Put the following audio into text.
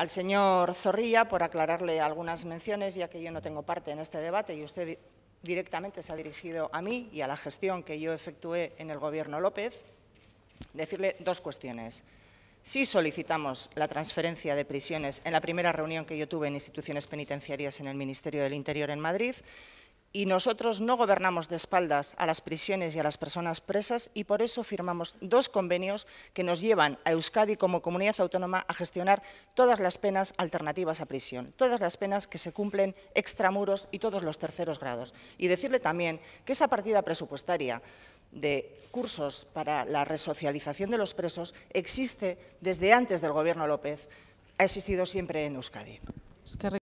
al señor Zorrilla por aclararle algunas menciones, ya que yo no tengo parte en este debate y usted directamente se ha dirigido a mí y a la gestión que yo efectué en el Gobierno López, decirle dos cuestiones. Sí solicitamos la transferencia de prisiones en la primera reunión que yo tuve en instituciones penitenciarias en el Ministerio del Interior en Madrid y nosotros no gobernamos de espaldas a las prisiones y a las personas presas y por eso firmamos dos convenios que nos llevan a Euskadi como comunidad autónoma a gestionar todas las penas alternativas a prisión, todas las penas que se cumplen extramuros y todos los terceros grados. Y decirle también que esa partida presupuestaria de cursos para la resocialización de los presos existe desde antes del Gobierno López, ha existido siempre en Euskadi.